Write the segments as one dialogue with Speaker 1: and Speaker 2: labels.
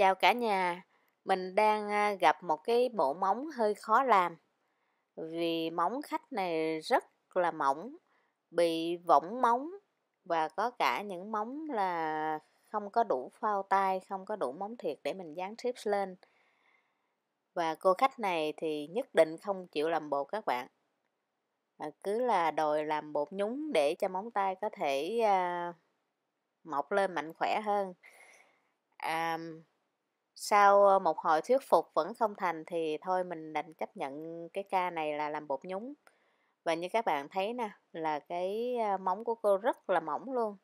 Speaker 1: Chào cả nhà, mình đang gặp một cái bộ móng hơi khó làm vì móng khách này rất là mỏng, bị võng móng và có cả những móng là không có đủ phao tay, không có đủ móng thiệt để mình dán tips lên. Và cô khách này thì nhất định không chịu làm bột các bạn. À, cứ là đòi làm bột nhúng để cho móng tay có thể à, mọc lên mạnh khỏe hơn. À, sau một hồi thuyết phục vẫn không thành thì thôi mình đành chấp nhận cái ca này là làm bột nhúng và như các bạn thấy nè là cái móng của cô rất là mỏng luôn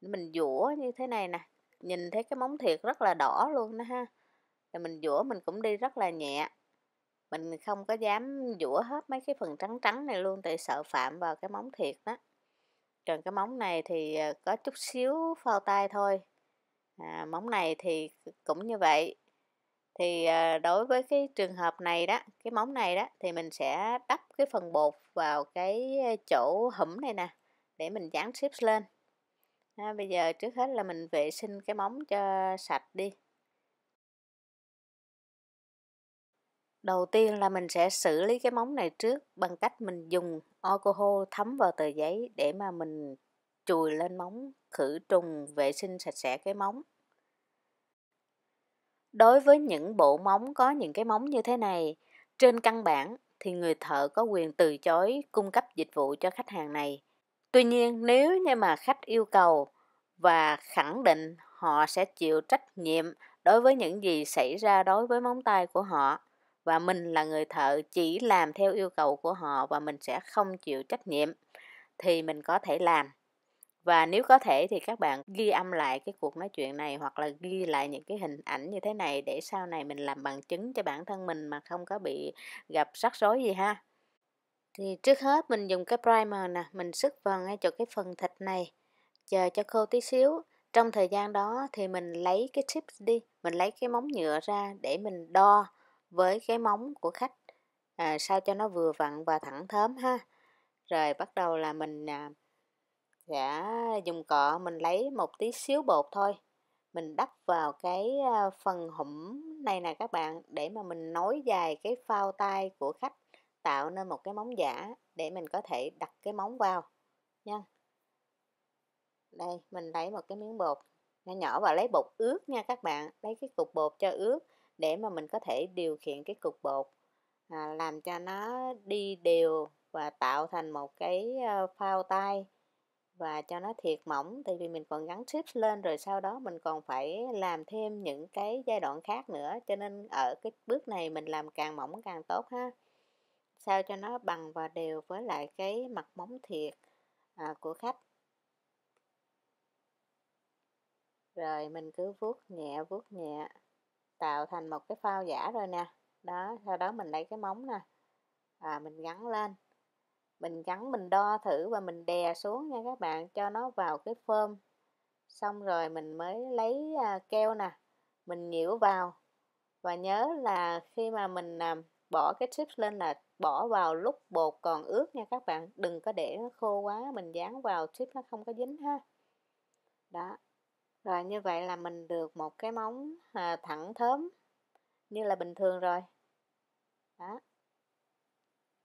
Speaker 1: mình dũa như thế này nè nhìn thấy cái móng thiệt rất là đỏ luôn đó ha rồi mình dũa mình cũng đi rất là nhẹ mình không có dám dũa hết mấy cái phần trắng trắng này luôn tại sợ phạm vào cái móng thiệt đó còn cái móng này thì ờ, có chút xíu phao tay thôi à, móng này thì cũng như vậy thì à, đối với cái trường hợp này đó cái móng này đó thì mình sẽ đắp cái phần bột vào cái à, chỗ hũm này nè để mình dán ship lên à, bây giờ trước hết là mình vệ sinh cái móng cho sạch đi đầu tiên là mình sẽ xử lý cái móng này trước bằng cách mình dùng alcohol thấm vào tờ giấy để mà mình chùi lên móng, khử trùng, vệ sinh sạch sẽ cái móng. Đối với những bộ móng có những cái móng như thế này, trên căn bản thì người thợ có quyền từ chối cung cấp dịch vụ cho khách hàng này. Tuy nhiên, nếu như mà khách yêu cầu và khẳng định họ sẽ chịu trách nhiệm đối với những gì xảy ra đối với móng tay của họ và mình là người thợ chỉ làm theo yêu cầu của họ và mình sẽ không chịu trách nhiệm thì mình có thể làm và nếu có thể thì các bạn ghi âm lại cái cuộc nói chuyện này hoặc là ghi lại những cái hình ảnh như thế này để sau này mình làm bằng chứng cho bản thân mình mà không có bị gặp rắc rối gì ha thì trước hết mình dùng cái primer nè mình sức vào ngay chỗ cái phần thịt này chờ cho khô tí xíu trong thời gian đó thì mình lấy cái chip đi mình lấy cái móng nhựa ra để mình đo với cái móng của khách à, sao cho nó vừa vặn và thẳng thớm ha rồi bắt đầu là mình à, sẽ dạ, dùng cọ mình lấy một tí xíu bột thôi mình đắp vào cái ờ, phần hũm này nè các bạn để mà mình nối dài cái phao tay của khách tạo nên một cái móng giả để mình có thể đặt cái móng vào nha đây mình lấy một cái miếng bột nhỏ nhỏ và lấy bột ướt nha các bạn lấy cái cục bột cho ướt để mà mình có thể điều khiển cái cục bột à, làm cho nó đi đều và tạo thành một cái ờ, phao tay và cho nó thiệt mỏng tại vì mình còn gắn tips lên rồi sau đó mình còn phải làm thêm những cái giai đoạn khác nữa cho nên ở cái bước này mình làm càng mỏng càng tốt ha sao cho nó bằng và đều với lại cái mặt móng thiệt à, của khách rồi mình cứ vuốt nhẹ vuốt nhẹ tạo thành một cái phao giả rồi nè đó sau đó mình lấy cái móng nè à, mình gắn lên mình gắn mình đo thử và mình đè xuống nha các bạn cho nó vào cái phơm xong rồi mình mới lấy à, keo nè mình nhiễu vào và nhớ là khi mà mình à, bỏ cái chip lên là bỏ vào lúc bột còn ướt nha các bạn đừng có để nó khô quá mình dán vào chip nó không có dính ha đó rồi như vậy là mình được một cái móng à, thẳng thớm như là bình thường rồi đó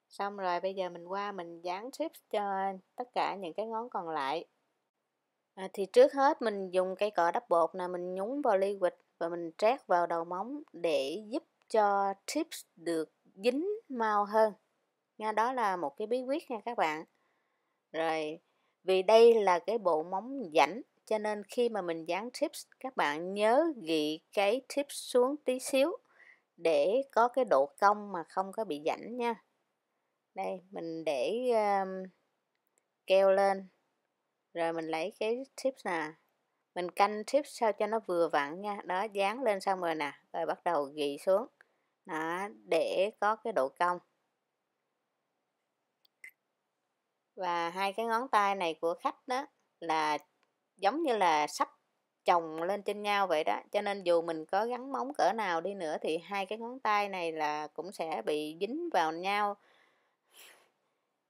Speaker 1: xong rồi bây giờ mình qua mình dán ship cho tất cả những cái ngón còn lại à, thì trước hết mình dùng cây cọ đắp bột nè mình nhúng vào ly quịch và mình trét vào đầu móng để giúp cho tips được dính mau hơn nha đó là một cái bí quyết nha các bạn rồi vì đây là cái bộ móng dảnh cho nên khi mà mình dán tips các bạn nhớ ghi cái tips xuống tí xíu để có cái độ cong mà không có bị dảnh nha đây mình để um, keo lên rồi mình lấy cái tips nè mình canh tips sao cho nó vừa vặn nha đó dán lên xong rồi nè rồi bắt đầu ghi xuống đó để có cái độ cong và hai cái ngón tay này của khách đó là giống như là sắp chồng lên trên nhau vậy đó cho nên dù mình có gắn móng cỡ nào đi nữa thì hai cái ngón tay này là cũng sẽ bị dính vào nhau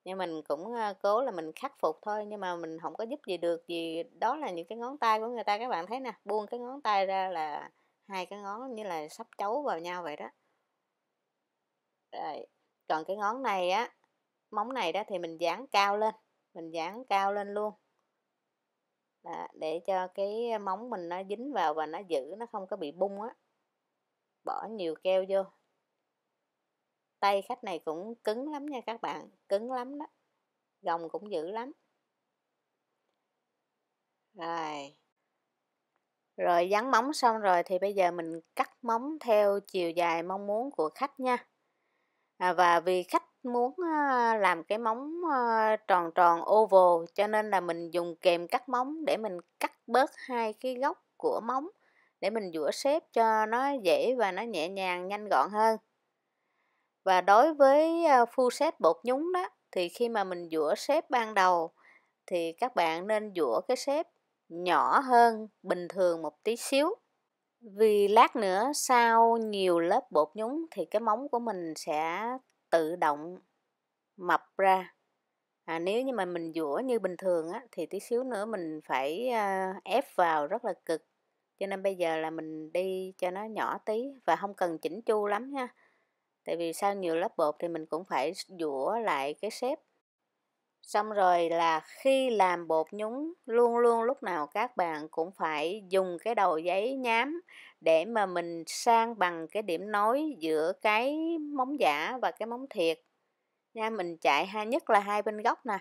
Speaker 1: nhưng mình cũng cố là mình khắc phục thôi nhưng mà mình không có giúp gì được vì đó là những cái ngón tay của người ta các bạn thấy nè buông cái ngón tay ra là hai cái ngón như là sắp chấu vào nhau vậy đó rồi còn cái ngón này á móng này đó thì mình dán cao lên mình dán cao lên luôn đó, để cho cái móng mình nó dính vào và nó giữ nó không có bị bung á bỏ nhiều keo vô tay khách này cũng cứng lắm nha các bạn cứng lắm đó gồng cũng dữ lắm rồi rồi dán móng xong rồi thì bây giờ mình cắt móng theo chiều dài mong muốn của khách nha à, và vì khách muốn ờ, làm cái móng ờ, tròn tròn oval cho nên là mình dùng kềm cắt móng để mình cắt bớt hai cái góc của móng để mình dũa xếp cho nó dễ và nó nhẹ nhàng nhanh gọn hơn và đối với à, phu xếp bột nhúng đó thì khi mà mình dũa xếp ban đầu thì các bạn nên dũa cái xếp nhỏ hơn bình thường một tí xíu vì lát nữa sau nhiều lớp bột nhúng thì cái móng của mình sẽ tự động mập ra à, nếu như mà mình dũa như bình thường á, thì tí xíu nữa mình phải à, ép vào rất là cực cho nên bây giờ là mình đi cho nó nhỏ tí và không cần chỉnh chu lắm nha tại vì sau nhiều lớp bột thì mình cũng phải dũa lại cái xếp xong rồi là khi làm bột nhúng luôn luôn lúc nào các bạn cũng phải dùng cái đầu giấy nhám để mà mình sang bằng cái điểm nối giữa cái móng giả và cái móng thiệt nha mình chạy hai nhất là hai bên góc nè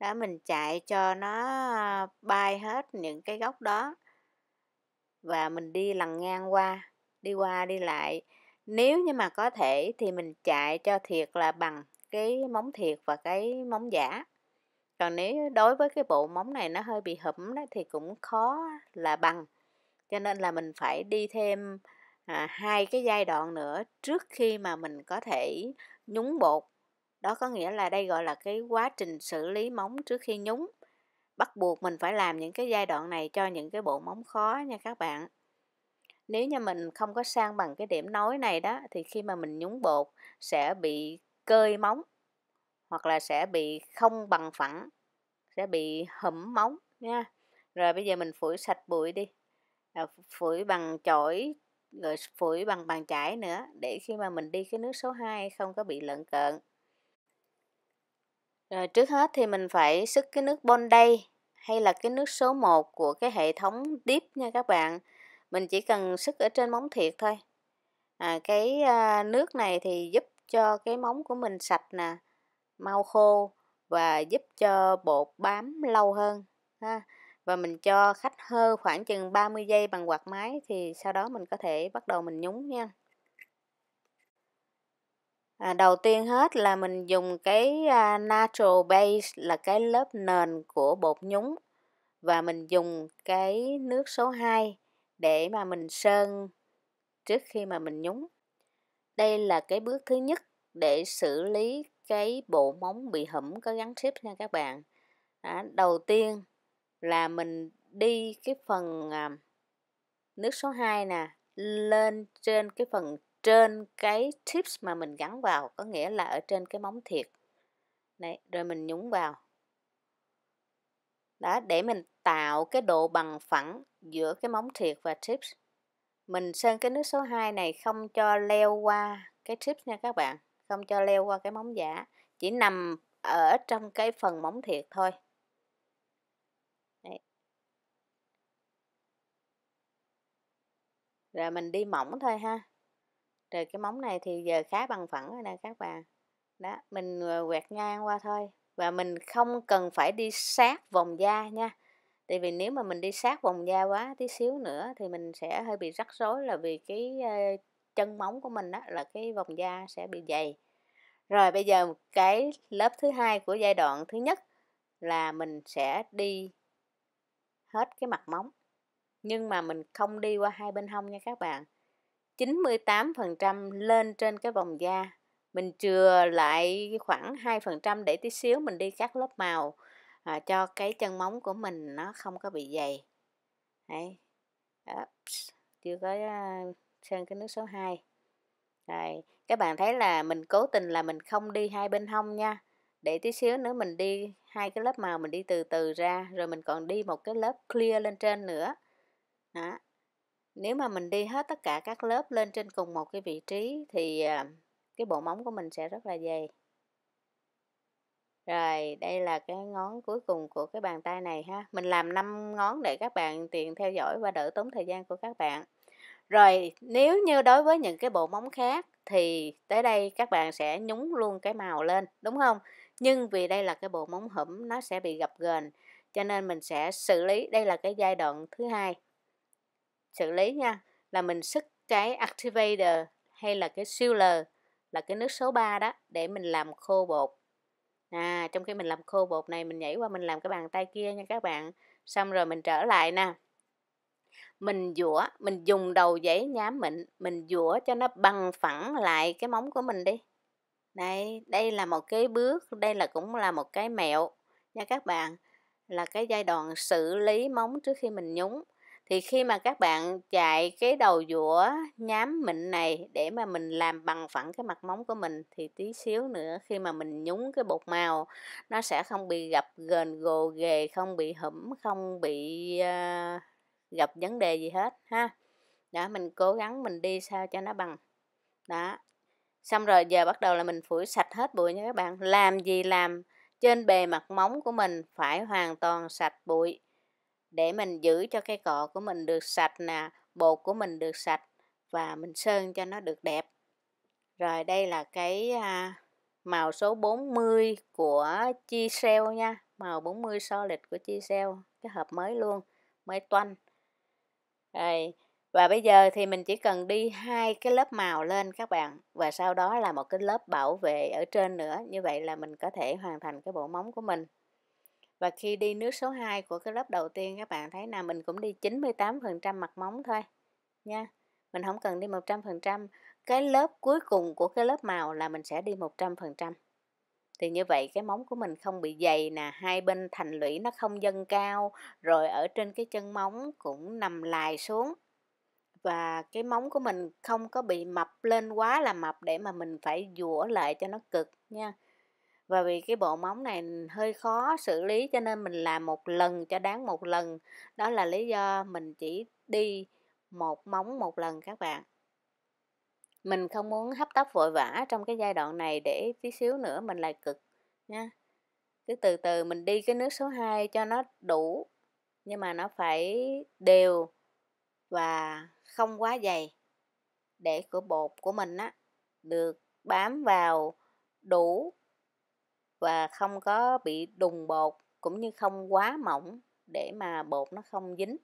Speaker 1: đó mình chạy cho nó bay hết những cái góc đó và mình đi lằn ngang qua đi qua đi lại nếu như mà có thể thì mình chạy cho thiệt là bằng cái móng thiệt và cái móng giả còn nếu đối với cái bộ móng này nó hơi bị hụm đó thì cũng khó là bằng cho nên là mình phải đi thêm à, hai cái giai đoạn nữa trước khi mà mình có thể nhúng bột đó có nghĩa là đây gọi là cái quá trình xử lý móng trước khi nhúng bắt buộc mình phải làm những cái giai đoạn này cho những cái bộ móng khó nha các bạn nếu như mình không có sang bằng cái điểm nối này đó thì khi mà mình nhúng bột sẽ bị cơi móng hoặc là sẽ bị không bằng phẳng sẽ bị hẩm móng nha rồi bây giờ mình phủi sạch bụi đi à, phủi bằng chổi rồi phủi bằng bàn chải nữa để khi mà mình đi cái nước số 2 không có bị lợn cợn rồi trước hết thì mình phải sức cái nước bôn đây hay là cái nước số 1 của cái hệ thống dip nha các bạn mình chỉ cần sức ở trên móng thiệt thôi à, cái à, nước này thì giúp cho cái móng của mình sạch nè mau khô và giúp cho bột bám lâu hơn ha và mình cho khách hơ khoảng chừng 30 giây bằng quạt máy thì sau đó mình có thể bắt đầu mình nhúng nha à, đầu tiên hết là mình dùng cái natural base là cái lớp nền của bột nhúng và mình dùng cái nước số 2 để mà mình sơn trước khi mà mình nhúng đây là cái bước thứ nhất để xử lý cái bộ móng bị hẩm có gắn ship nha các bạn đó, đầu tiên là mình đi cái phần à, nước số 2 nè lên trên cái phần trên cái tips mà mình gắn vào có nghĩa là ở trên cái móng thiệt Đấy, rồi mình nhúng vào đó để mình tạo cái độ bằng phẳng giữa cái móng thiệt và tips mình sơn cái nước số 2 này không cho leo qua cái tips nha các bạn không cho leo qua cái móng giả chỉ nằm ở trong cái phần móng thiệt thôi Đấy. rồi mình đi mỏng thôi ha rồi cái móng này thì giờ khá bằng phẳng rồi nè các bạn đó mình ờ, quẹt ngang qua thôi và mình không cần phải đi sát vòng da nha tại vì nếu mà mình đi sát vòng da quá tí xíu nữa thì mình sẽ hơi bị rắc rối là vì cái chân móng của mình đó, là cái vòng da sẽ bị dày rồi bây giờ cái lớp thứ hai của giai đoạn thứ nhất là mình sẽ đi hết cái mặt móng nhưng mà mình không đi qua hai bên hông nha các bạn 98% lên trên cái vòng da mình chừa lại khoảng 2% để tí xíu mình đi các lớp màu à, cho cái chân móng của mình nó không có bị dày Đấy. Oops. chưa có sơn cái nước số 2 rồi các bạn thấy là mình cố tình là mình không đi hai bên hông nha để tí xíu nữa mình đi hai cái lớp màu mình đi từ từ ra rồi mình còn đi một cái lớp clear lên trên nữa đó. nếu mà mình đi hết tất cả các lớp lên trên cùng một cái vị trí thì à, cái bộ móng của mình sẽ rất là dày rồi, đây là cái ngón cuối cùng của cái bàn tay này ha. Mình làm 5 ngón để các bạn tiện theo dõi và đỡ tốn thời gian của các bạn. Rồi, nếu như đối với những cái bộ móng khác thì tới đây các bạn sẽ nhúng luôn cái màu lên, đúng không? Nhưng vì đây là cái bộ móng hủm nó sẽ bị gập ghềnh cho nên mình sẽ xử lý, đây là cái giai đoạn thứ hai. Xử lý nha, là mình sức cái activator hay là cái sealer là cái nước số 3 đó để mình làm khô bột à, trong khi mình làm khô bột này mình nhảy qua mình làm cái bàn tay kia nha các bạn xong rồi mình trở lại nè mình dũa mình dùng đầu giấy nhám mịn mình dũa cho nó bằng phẳng lại cái móng của mình đi đây đây là một cái bước đây là cũng là một cái mẹo nha các bạn là cái giai đoạn xử lý móng trước khi mình nhúng thì khi mà các bạn chạy cái đầu dũa nhám mịn này để mà mình làm bằng phẳng cái mặt móng của mình thì tí xíu nữa khi mà mình nhúng cái bột màu nó sẽ không bị gặp gền gồ ghề không bị hẩm không bị uh, gặp vấn đề gì hết ha đó mình cố gắng mình đi sao cho nó bằng đó xong rồi giờ bắt đầu là mình phủi sạch hết bụi nha các bạn làm gì làm trên bề mặt móng của mình phải hoàn toàn sạch bụi để mình giữ cho cây cọ của mình được sạch nè bột của mình được sạch và mình sơn cho nó được đẹp rồi đây là cái à, màu số 40 của chi cell nha màu 40 solid của chi cell cái hộp mới luôn mới toanh rồi và bây giờ thì mình chỉ cần đi hai cái lớp màu lên các bạn và sau đó là một cái lớp bảo vệ ở trên nữa như vậy là mình có thể hoàn thành cái bộ móng của mình và khi đi nước số 2 của cái lớp đầu tiên các bạn thấy là mình cũng đi 98% mặt móng thôi nha mình không cần đi 100% cái lớp cuối cùng của cái lớp màu là mình sẽ đi 100% thì như vậy cái móng của mình không bị dày nè hai bên thành lũy nó không dâng cao rồi ở trên cái chân móng cũng nằm lại xuống và cái móng của mình không có bị mập lên quá là mập để mà mình phải dũa lại cho nó cực nha và vì cái bộ móng này hơi khó xử lý cho nên mình làm một lần cho đáng một lần đó là lý do mình chỉ đi một móng một lần các bạn mình không muốn hấp tấp vội vã trong cái giai đoạn này để tí xíu nữa mình lại cực nha cứ từ từ mình đi cái nước số 2 cho nó đủ nhưng mà nó phải đều và không quá dày để của bột của mình á được bám vào đủ và không có bị đùng bột cũng như không quá mỏng để mà bột nó không dính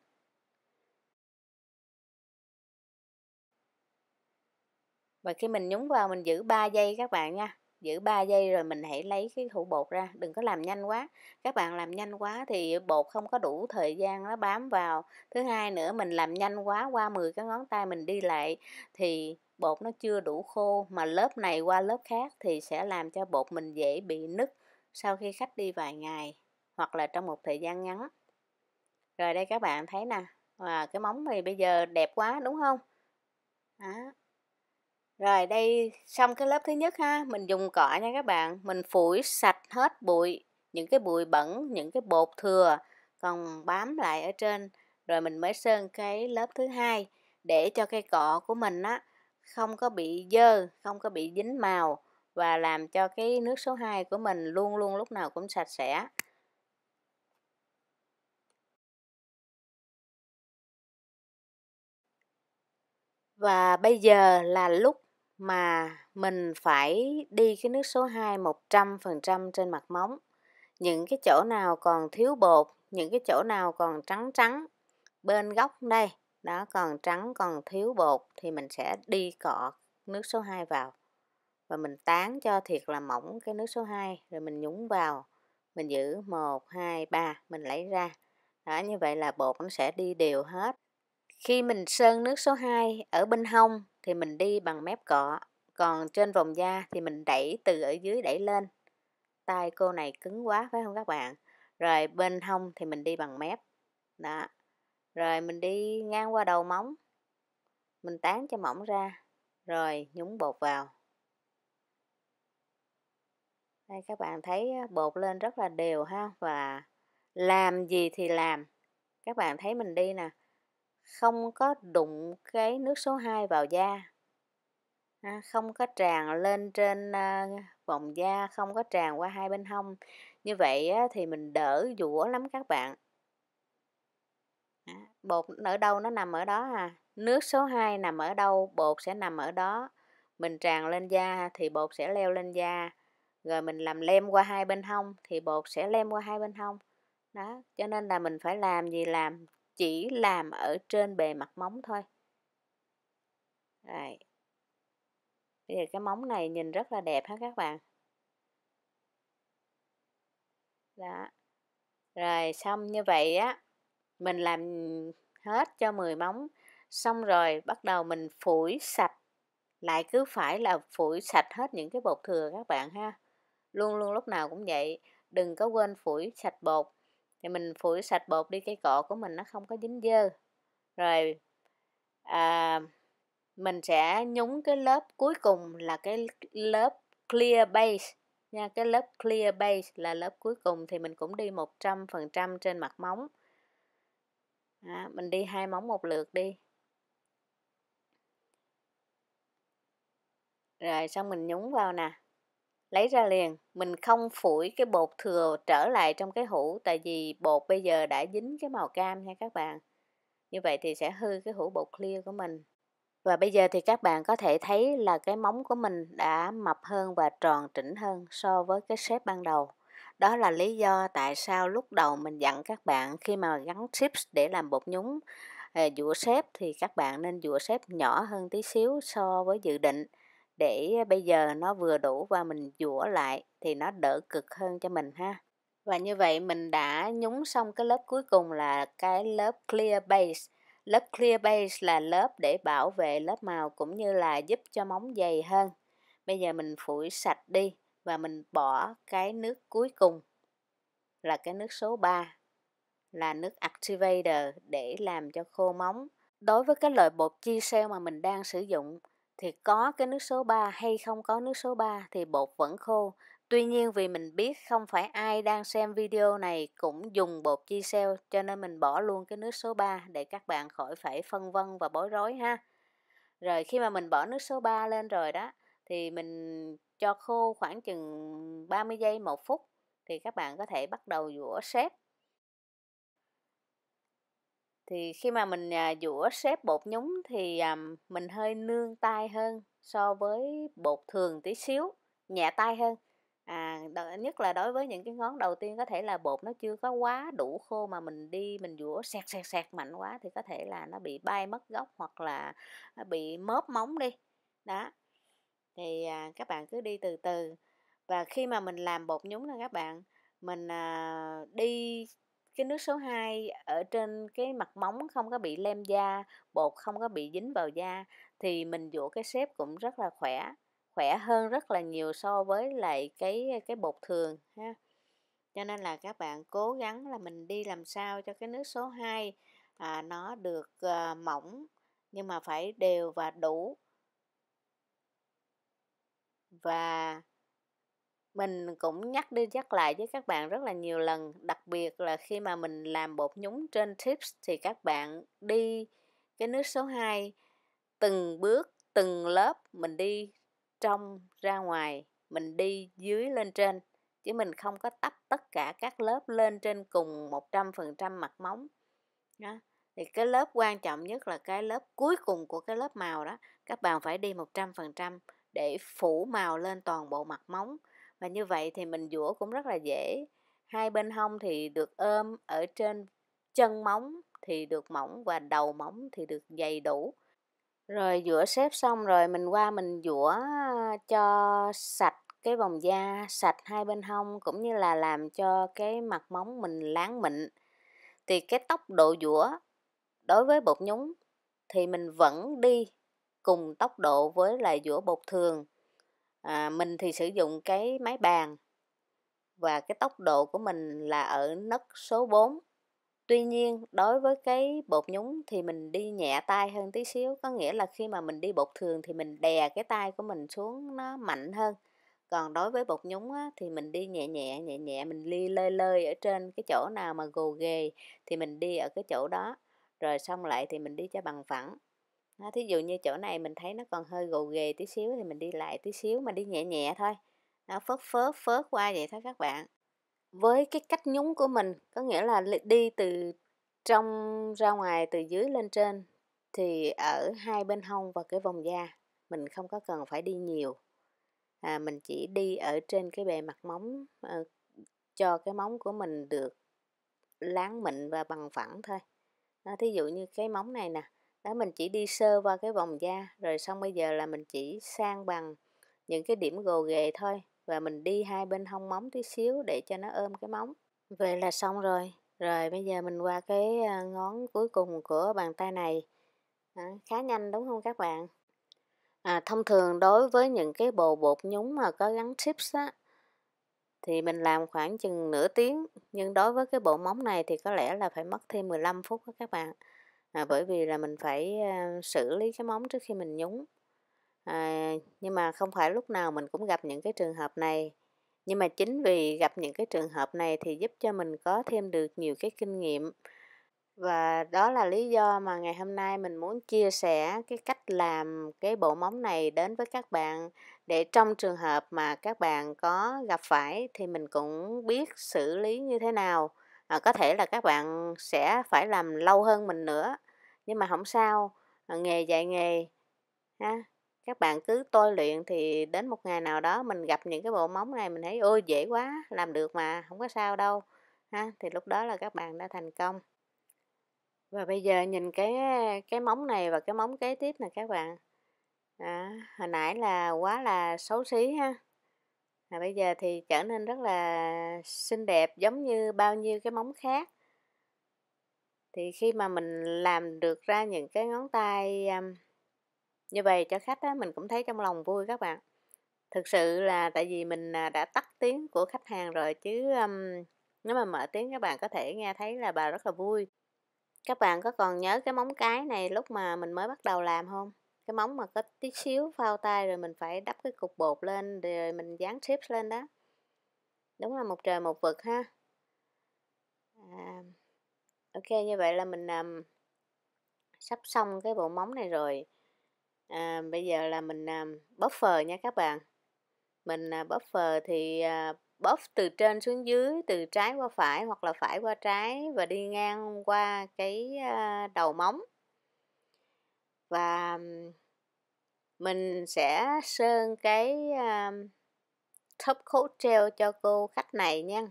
Speaker 1: và khi mình nhúng vào mình giữ 3 giây các bạn nha giữ 3 giây rồi mình hãy lấy cái thủ bột ra đừng có làm nhanh quá các bạn làm nhanh quá thì bột không có đủ thời gian nó bám vào thứ hai nữa mình làm nhanh quá qua 10 cái ngón tay mình đi lại thì bột nó chưa đủ khô mà lớp này qua lớp khác thì sẽ làm cho bột mình dễ bị nứt sau khi khách đi vài ngày hoặc là trong một thời gian ngắn rồi đây các bạn thấy nè à, cái móng này bây giờ đẹp quá đúng không đó. Rồi đây xong cái lớp thứ nhất ha, mình dùng cọ nha các bạn, mình phủi sạch hết bụi, những cái bụi bẩn, những cái bột thừa còn bám lại ở trên rồi mình mới sơn cái lớp thứ hai để cho cây cọ của mình á không có bị dơ, không có bị dính màu và làm cho cái nước số 2 của mình luôn luôn lúc nào cũng sạch sẽ. Và bây giờ là lúc mà mình phải đi cái nước số 2 100% trên mặt móng. Những cái chỗ nào còn thiếu bột, những cái chỗ nào còn trắng trắng bên góc đây, đó còn trắng còn thiếu bột thì mình sẽ đi cọ nước số 2 vào và mình tán cho thiệt là mỏng cái nước số 2 rồi mình nhúng vào mình giữ 1, 2, 3 mình lấy ra đó như vậy là bột nó sẽ đi đều hết khi mình sơn nước số 2 ở bên hông thì mình đi bằng mép cọ, còn trên vòng da thì mình đẩy từ ở dưới đẩy lên. Tay cô này cứng quá phải không các bạn? Rồi bên hông thì mình đi bằng mép. Đó. Rồi mình đi ngang qua đầu móng. Mình tán cho mỏng ra, rồi nhúng bột vào. Đây các bạn thấy bột lên rất là đều ha và làm gì thì làm. Các bạn thấy mình đi nè không có đụng cái nước số 2 vào da không có tràn lên trên ờ, vòng da không có tràn qua hai bên hông như vậy thì mình đỡ dũa lắm các bạn bột ở đâu nó nằm ở đó à nước số 2 nằm ở đâu bột sẽ nằm ở đó mình tràn lên da thì bột sẽ leo lên da rồi mình làm lem qua hai bên hông thì bột sẽ lem qua hai bên hông đó cho nên là mình phải làm gì làm chỉ làm ở trên bề mặt móng thôi Đây, bây giờ cái móng này nhìn rất là đẹp ha các bạn đó rồi xong như vậy á mình làm hết cho 10 móng xong rồi bắt đầu mình phủi sạch lại cứ phải là phủi sạch hết những cái bột thừa các bạn ha luôn luôn lúc nào cũng vậy đừng có quên phủi sạch bột thì mình phủi sạch bột đi cái cọ của mình nó không có dính dơ rồi à, mình sẽ nhúng cái lớp cuối cùng là cái lớp clear base nha cái lớp clear base là lớp cuối cùng thì mình cũng đi 100% trên mặt móng à, mình đi hai móng một lượt đi rồi xong mình nhúng vào nè lấy ra liền mình không phủi cái bột thừa trở lại trong cái hũ tại vì bột bây giờ đã dính cái màu cam nha các bạn như vậy thì sẽ hư cái hũ bột clear của mình và bây giờ thì các bạn có thể thấy là cái móng của mình đã mập hơn và tròn trĩnh hơn so với cái shape ban đầu đó là lý do tại sao lúc đầu mình dặn các bạn khi mà gắn chips để làm bột nhúng à, dũa xếp thì các bạn nên dũa xếp nhỏ hơn tí xíu so với dự định để bây giờ nó vừa đủ và mình dũa lại thì nó đỡ cực hơn cho mình ha và như vậy mình đã nhúng xong cái lớp cuối cùng là cái lớp clear base lớp clear base là lớp để bảo vệ lớp màu cũng như là giúp cho móng dày hơn bây giờ mình phủi sạch đi và mình bỏ cái nước cuối cùng là cái nước số 3 là nước activator để làm cho khô móng đối với cái loại bột chi cell mà mình đang sử dụng thì có cái nước số 3 hay không có nước số 3 thì bột vẫn khô. Tuy nhiên vì mình biết không phải ai đang xem video này cũng dùng bột chi xeo cho nên mình bỏ luôn cái nước số 3 để các bạn khỏi phải phân vân và bối rối ha. Rồi khi mà mình bỏ nước số 3 lên rồi đó thì mình cho khô khoảng chừng 30 giây 1 phút thì các bạn có thể bắt đầu rửa xếp thì khi mà mình à, xếp bột nhúng thì à, mình hơi nương tay hơn so với bột thường tí xíu nhẹ tay hơn à nhất là đối với những cái ngón đầu tiên có thể là bột nó chưa có quá đủ khô mà mình đi mình dũa sẹt sẹt sẹt mạnh quá thì có thể là nó bị bay mất gốc hoặc là à, bị mớp móng đi đó thì à, các bạn cứ đi từ từ và khi mà mình làm bột nhúng là các bạn mình à, đi cái nước số 2 ở trên cái mặt móng không có bị lem da bột không có bị dính vào da thì mình dũa cái xếp cũng rất là khỏe khỏe hơn rất là nhiều so với lại cái cái bột thường ha cho nên là các bạn cố gắng là mình đi làm sao cho cái nước số 2 à, nó được à, mỏng nhưng mà phải đều và đủ và mình cũng nhắc đi nhắc lại với các bạn rất là nhiều lần đặc biệt là khi mà mình làm bột nhúng trên tips thì các bạn đi cái nước số 2 từng bước từng lớp mình đi trong ra ngoài mình đi dưới lên trên chứ mình không có tách tất cả các lớp lên trên cùng 100% mặt móng đó. thì cái lớp quan trọng nhất là cái lớp cuối cùng của cái lớp màu đó các bạn phải đi 100% để phủ màu lên toàn bộ mặt móng và như vậy thì mình dũa cũng rất là dễ hai bên hông thì được ôm ở trên chân móng thì được mỏng và đầu móng thì được dày đủ rồi dũa xếp xong rồi mình qua mình dũa ờ, cho sạch cái vòng da sạch hai bên hông cũng như là làm cho cái mặt móng mình láng mịn thì cái tốc độ dũa đối với bột nhúng thì mình vẫn đi cùng tốc độ với lại dũa bột thường à, mình thì sử dụng cái máy bàn và cái tốc độ của mình là ở nấc số 4 Tuy nhiên đối với cái bột nhúng thì mình đi nhẹ tay hơn tí xíu Có nghĩa là khi mà mình đi bột thường thì mình đè cái tay của mình xuống nó mạnh hơn Còn đối với bột nhúng á, thì mình đi nhẹ nhẹ nhẹ nhẹ Mình đi lơi lơi ở trên cái chỗ nào mà gồ ghề thì mình đi ở cái chỗ đó Rồi xong lại thì mình đi cho bằng phẳng đó, thí dụ như chỗ này mình thấy nó còn hơi gồ ghề tí xíu thì mình đi lại tí xíu mà đi nhẹ nhẹ thôi nó phớt phớt phớt qua vậy thôi các bạn với cái cách nhúng của mình có nghĩa là đi từ trong ra ngoài từ dưới lên trên thì ở hai bên hông và cái vòng da mình không có cần phải đi nhiều à, mình chỉ đi ở trên cái bề mặt móng à, cho cái móng của mình được láng mịn và bằng phẳng thôi đó, thí dụ như cái móng này nè đó mình chỉ đi sơ qua cái vòng da rồi xong bây giờ là mình chỉ sang bằng những cái điểm gồ ghề thôi và mình đi hai bên hông móng tí xíu để cho nó ôm cái móng về là xong rồi rồi bây giờ mình qua cái ờ, ngón cuối cùng của bàn tay này đó, khá nhanh đúng không các bạn à, thông thường đối với những cái bồ bột nhúng mà có gắn chips á thì mình làm khoảng chừng nửa tiếng nhưng đối với cái bộ móng này thì có lẽ là phải mất thêm 15 phút đó các bạn à, bởi vì là mình phải à, xử lý cái móng trước khi mình nhúng à, nhưng mà không phải lúc nào mình cũng gặp những cái trường hợp này nhưng mà chính vì gặp những cái trường hợp này thì giúp cho mình có thêm được nhiều cái kinh nghiệm và đó là lý do mà ngày hôm nay mình muốn chia sẻ cái cách làm cái bộ móng này đến với các bạn để trong trường hợp mà các bạn có gặp phải thì mình cũng biết xử lý như thế nào à, có thể là các bạn sẽ phải làm lâu hơn mình nữa nhưng mà không sao à, nghề dạy nghề ha các bạn cứ tôi luyện thì đến một ngày nào đó mình gặp những cái bộ móng này mình thấy ôi dễ quá làm được mà không có sao đâu ha thì lúc đó là các bạn đã thành công và bây giờ nhìn cái cái móng này và cái móng kế tiếp nè các bạn à, hồi nãy là quá là xấu xí ha mà bây giờ thì trở nên rất là xinh đẹp giống như bao nhiêu cái móng khác thì khi mà mình làm được ra những cái ngón tay như vậy cho khách á, mình cũng thấy trong lòng vui các bạn thực sự là tại vì mình à, đã tắt tiếng của khách hàng rồi chứ um, nếu mà mở tiếng các bạn có thể nghe thấy là bà rất là vui các bạn có còn nhớ cái móng cái này lúc mà mình mới bắt đầu làm không cái móng mà có tí xíu phao tay rồi mình phải đắp cái cục bột lên rồi mình dán chips lên đó đúng là một trời một vực ha à, ok như vậy là mình um, sắp xong cái bộ móng này rồi à, bây giờ là mình um, buffer nha các bạn mình uh, buffer thì uh, buff từ trên xuống dưới từ trái qua phải hoặc là phải qua trái và đi ngang qua cái uh, đầu móng và mình sẽ sơn cái um, top coat treo cho cô khách này nha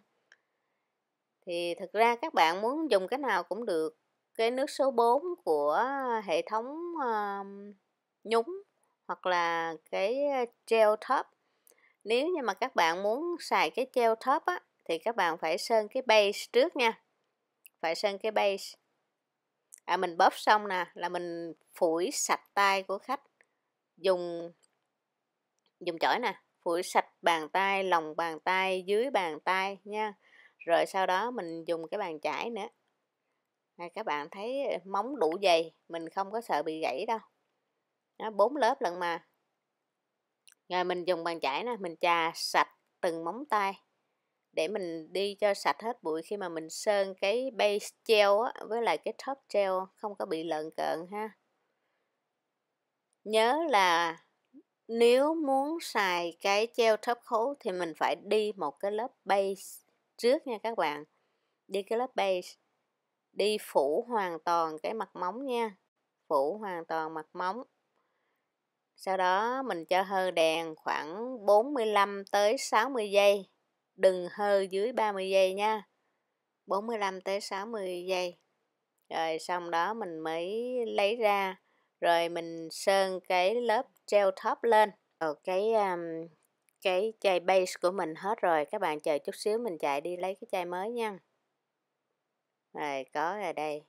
Speaker 1: thì thực ra các bạn muốn dùng cái nào cũng được cái nước số 4 của hệ thống nhúng hoặc là cái treo top nếu như mà các bạn muốn xài cái treo top á, thì các bạn phải sơn cái base trước nha phải sơn cái base à, mình bóp xong nè là mình phủi sạch tay của khách dùng dùng chổi nè phủi sạch bàn tay lòng bàn tay dưới bàn tay nha rồi sau đó mình dùng cái bàn chải nữa à, các bạn thấy móng đủ dày mình không có sợ bị gãy đâu bốn lớp lần mà rồi mình dùng bàn chải nè mình chà sạch từng móng tay để mình đi cho sạch hết bụi khi mà mình sơn cái base gel á, với lại cái top gel không có bị lợn cợn ha nhớ là nếu muốn xài cái gel top khố thì mình phải đi một cái lớp base trước nha các bạn đi cái lớp base đi phủ hoàn toàn cái mặt móng nha phủ hoàn toàn mặt móng sau đó mình cho hơi đèn khoảng 45 tới 60 giây đừng hơ dưới 30 giây nha 45 tới 60 giây rồi xong đó mình mới lấy ra rồi mình sơn cái lớp treo top lên rồi cái um, cái chai base của mình hết rồi các bạn chờ chút xíu mình chạy đi lấy cái chai mới nha rồi có rồi đây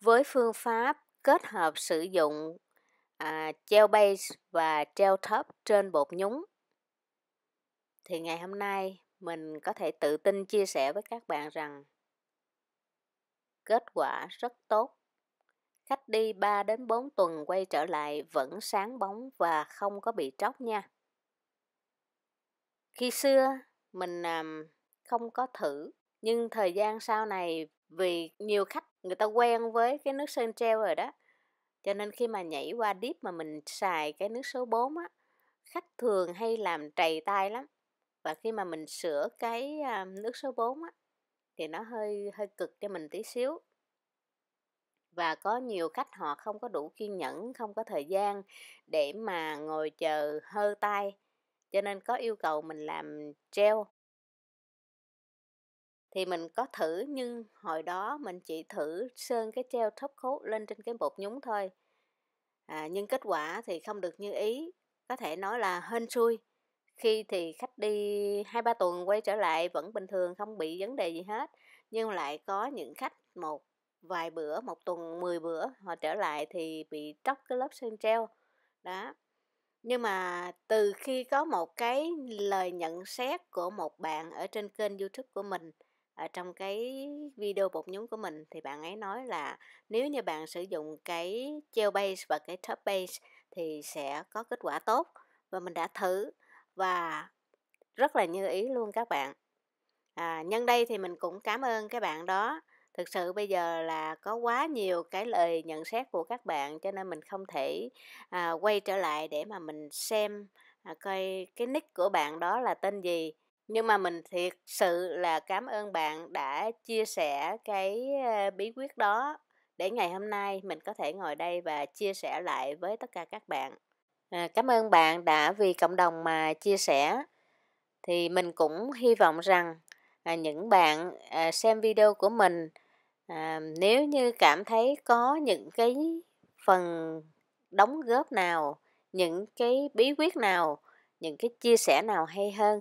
Speaker 1: với phương pháp kết hợp sử dụng à, treo base và treo top trên bột nhúng thì ngày hôm nay mình có thể tự tin chia sẻ với các bạn rằng kết quả rất tốt. Khách đi 3 đến 4 tuần quay trở lại vẫn sáng bóng và không có bị tróc nha. Khi xưa mình à, không có thử, nhưng thời gian sau này vì nhiều khách người ta quen với cái nước sơn treo rồi đó. Cho nên khi mà nhảy qua deep mà mình xài cái nước số 4 á, khách thường hay làm trầy tay lắm và khi mà mình sửa cái à, nước số 4 á, thì nó hơi hơi cực cho mình tí xíu và có nhiều khách họ không có đủ kiên nhẫn không có thời gian để mà ngồi chờ hơ tay cho nên có yêu cầu mình làm treo thì mình có thử nhưng hồi đó mình chỉ thử sơn cái treo top coat lên trên cái bột nhúng thôi à, nhưng kết quả thì không được như ý có thể nói là hên xui khi thì khách đi hai ba tuần quay trở lại vẫn bình thường không bị vấn đề gì hết nhưng lại có những khách một vài bữa một tuần 10 bữa họ trở lại thì bị tróc cái lớp sơn treo đó nhưng mà từ khi có một cái lời nhận xét của một bạn ở trên kênh youtube của mình ở trong cái video bột nhúng của mình thì bạn ấy nói là nếu như bạn sử dụng cái gel base và cái top base thì sẽ có kết quả tốt và mình đã thử và rất là như ý luôn các bạn à, nhân đây thì mình cũng cảm ơn các bạn đó thực sự bây giờ là có quá nhiều cái lời nhận xét của các bạn cho nên mình không thể à, quay trở lại để mà mình xem à, coi cái nick của bạn đó là tên gì nhưng mà mình thiệt sự là cảm ơn bạn đã chia sẻ cái bí quyết đó để ngày hôm nay mình có thể ngồi đây và chia sẻ lại với tất cả các bạn à, cảm ơn bạn đã vì cộng đồng mà chia sẻ thì mình cũng hy vọng rằng à, những bạn à, xem video của mình à, nếu như cảm thấy có những cái phần đóng góp nào những cái bí quyết nào những cái chia sẻ nào hay hơn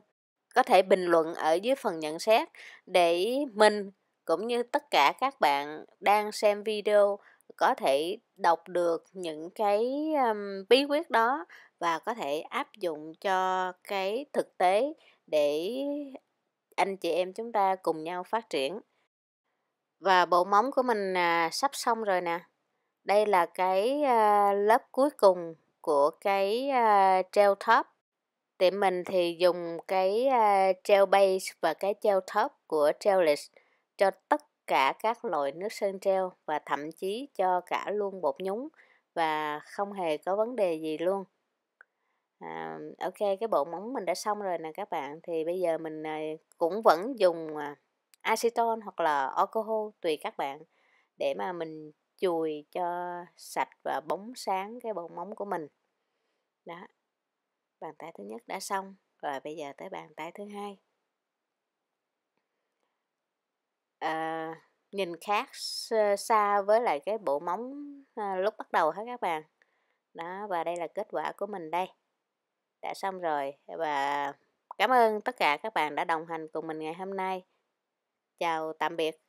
Speaker 1: có thể bình luận ở dưới phần nhận xét để mình cũng như tất cả các bạn đang xem video có thể đọc được những cái um, bí quyết đó và có thể áp dụng cho cái thực tế để anh chị em chúng ta cùng nhau phát triển và bộ móng của mình à, sắp xong rồi nè đây là cái à, lớp cuối cùng của cái à, treo top tiệm mình thì dùng cái à, treo base và cái treo top của treo list cho tất cả các loại nước sơn treo và thậm chí cho cả luôn bột nhúng và không hề có vấn đề gì luôn à, ok cái bộ móng mình đã xong rồi nè các bạn thì bây giờ mình à, cũng vẫn dùng à, acetone hoặc là alcohol tùy các bạn để mà mình chùi cho sạch và bóng sáng cái bộ móng của mình đó bàn tay thứ nhất đã xong rồi bây giờ tới bàn tay thứ hai À, nhìn khác xa với lại cái bộ móng à, lúc bắt đầu hết các bạn đó và đây là kết quả của mình đây đã xong rồi và cảm ơn tất cả các bạn đã đồng hành cùng mình ngày hôm nay chào tạm biệt